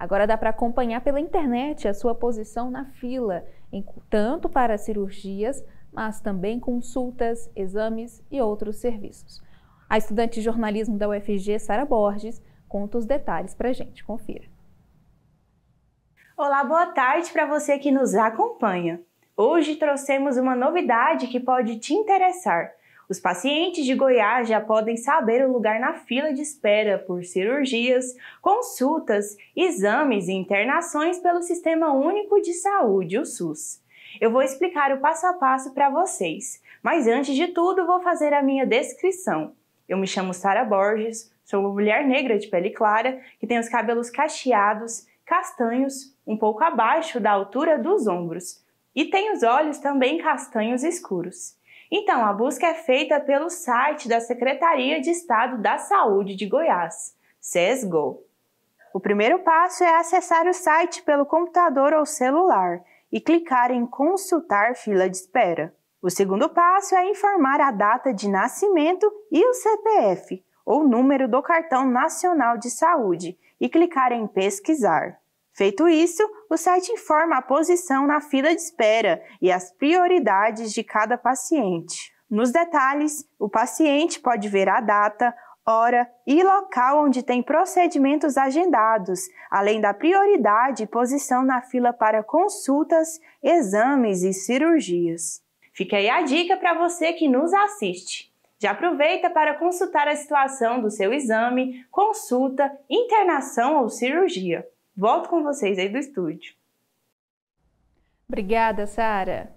Agora dá para acompanhar pela internet a sua posição na fila, em, tanto para cirurgias, mas também consultas, exames e outros serviços. A estudante de jornalismo da UFG, Sara Borges, conta os detalhes para a gente. Confira. Olá, boa tarde para você que nos acompanha. Hoje trouxemos uma novidade que pode te interessar. Os pacientes de Goiás já podem saber o lugar na fila de espera por cirurgias, consultas, exames e internações pelo Sistema Único de Saúde, o SUS. Eu vou explicar o passo a passo para vocês, mas antes de tudo vou fazer a minha descrição. Eu me chamo Sara Borges, sou uma mulher negra de pele clara que tem os cabelos cacheados, castanhos, um pouco abaixo da altura dos ombros, e tem os olhos também castanhos escuros. Então, a busca é feita pelo site da Secretaria de Estado da Saúde de Goiás, SESGO. O primeiro passo é acessar o site pelo computador ou celular e clicar em Consultar fila de espera. O segundo passo é informar a data de nascimento e o CPF, ou número do Cartão Nacional de Saúde, e clicar em Pesquisar. Feito isso, o site informa a posição na fila de espera e as prioridades de cada paciente. Nos detalhes, o paciente pode ver a data, hora e local onde tem procedimentos agendados, além da prioridade e posição na fila para consultas, exames e cirurgias. Fica aí a dica para você que nos assiste. Já aproveita para consultar a situação do seu exame, consulta, internação ou cirurgia. Volto com vocês aí do estúdio. Obrigada, Sara.